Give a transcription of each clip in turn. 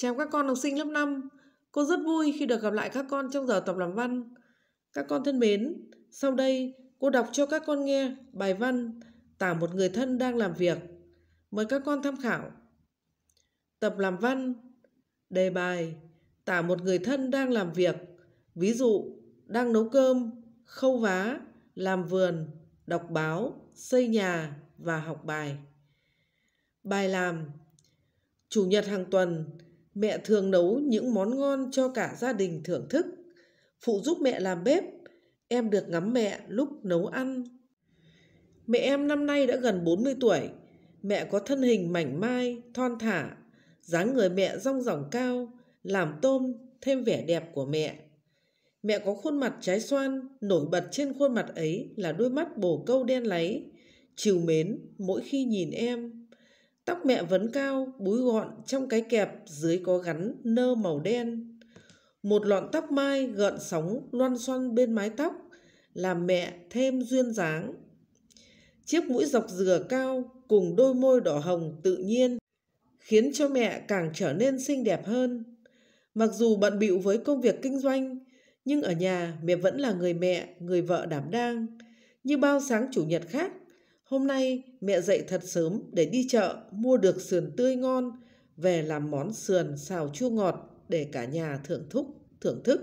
Chào các con học sinh lớp 5, cô rất vui khi được gặp lại các con trong giờ tập làm văn. Các con thân mến, sau đây cô đọc cho các con nghe bài văn tả một người thân đang làm việc. Mời các con tham khảo. Tập làm văn, đề bài tả một người thân đang làm việc, ví dụ đang nấu cơm, khâu vá, làm vườn, đọc báo, xây nhà và học bài. Bài làm Chủ nhật hàng tuần, mẹ thường nấu những món ngon cho cả gia đình thưởng thức phụ giúp mẹ làm bếp em được ngắm mẹ lúc nấu ăn mẹ em năm nay đã gần 40 tuổi mẹ có thân hình mảnh mai thon thả dáng người mẹ rong ròng cao làm tôm thêm vẻ đẹp của mẹ mẹ có khuôn mặt trái xoan nổi bật trên khuôn mặt ấy là đôi mắt bồ câu đen láy trìu mến mỗi khi nhìn em Tóc mẹ vấn cao, búi gọn, trong cái kẹp dưới có gắn nơ màu đen. Một lọn tóc mai gợn sóng loan xoăn bên mái tóc, làm mẹ thêm duyên dáng. Chiếc mũi dọc dừa cao cùng đôi môi đỏ hồng tự nhiên khiến cho mẹ càng trở nên xinh đẹp hơn. Mặc dù bận bịu với công việc kinh doanh, nhưng ở nhà mẹ vẫn là người mẹ, người vợ đảm đang. Như bao sáng chủ nhật khác, Hôm nay mẹ dậy thật sớm để đi chợ mua được sườn tươi ngon về làm món sườn xào chua ngọt để cả nhà thưởng thức, thưởng thức.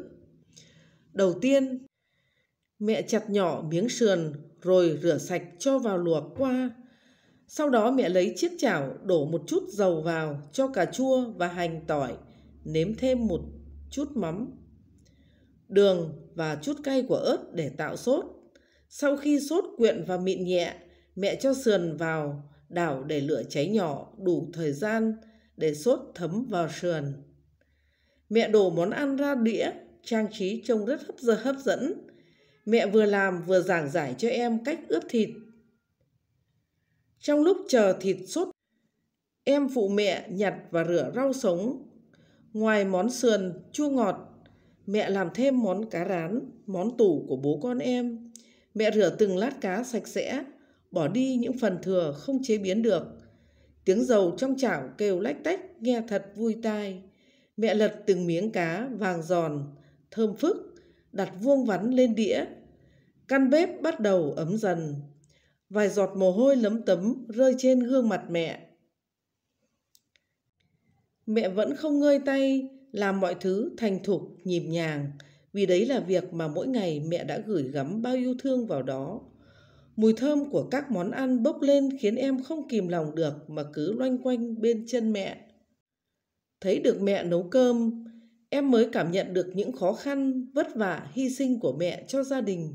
Đầu tiên, mẹ chặt nhỏ miếng sườn rồi rửa sạch cho vào luộc qua. Sau đó mẹ lấy chiếc chảo đổ một chút dầu vào cho cà chua và hành tỏi, nếm thêm một chút mắm, đường và chút cay của ớt để tạo sốt. Sau khi sốt quyện và mịn nhẹ, Mẹ cho sườn vào, đảo để lửa cháy nhỏ đủ thời gian để sốt thấm vào sườn. Mẹ đổ món ăn ra đĩa, trang trí trông rất hấp dẫn hấp dẫn. Mẹ vừa làm vừa giảng giải cho em cách ướp thịt. Trong lúc chờ thịt sốt, em phụ mẹ nhặt và rửa rau sống. Ngoài món sườn, chua ngọt, mẹ làm thêm món cá rán, món tủ của bố con em. Mẹ rửa từng lát cá sạch sẽ, bỏ đi những phần thừa không chế biến được. Tiếng dầu trong chảo kêu lách tách nghe thật vui tai. Mẹ lật từng miếng cá vàng giòn, thơm phức, đặt vuông vắn lên đĩa. Căn bếp bắt đầu ấm dần. Vài giọt mồ hôi lấm tấm rơi trên gương mặt mẹ. Mẹ vẫn không ngơi tay làm mọi thứ thành thục, nhịp nhàng, vì đấy là việc mà mỗi ngày mẹ đã gửi gắm bao yêu thương vào đó. Mùi thơm của các món ăn bốc lên khiến em không kìm lòng được mà cứ loanh quanh bên chân mẹ. Thấy được mẹ nấu cơm, em mới cảm nhận được những khó khăn, vất vả, hy sinh của mẹ cho gia đình.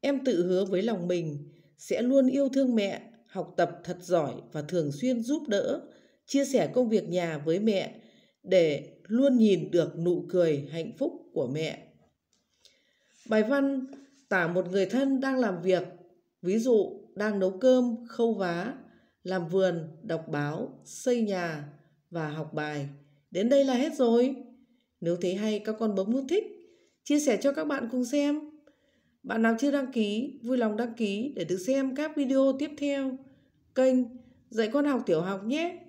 Em tự hứa với lòng mình sẽ luôn yêu thương mẹ, học tập thật giỏi và thường xuyên giúp đỡ, chia sẻ công việc nhà với mẹ để luôn nhìn được nụ cười hạnh phúc của mẹ. Bài văn tả một người thân đang làm việc Ví dụ, đang nấu cơm, khâu vá, làm vườn, đọc báo, xây nhà và học bài. Đến đây là hết rồi. Nếu thấy hay các con bấm nút thích, chia sẻ cho các bạn cùng xem. Bạn nào chưa đăng ký, vui lòng đăng ký để được xem các video tiếp theo. Kênh Dạy con học tiểu học nhé!